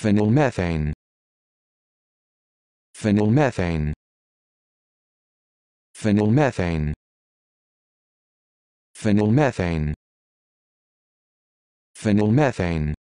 Phenylmethane. Phenylmethane. Phenylmethane. Phenylmethane. Phenylmethane.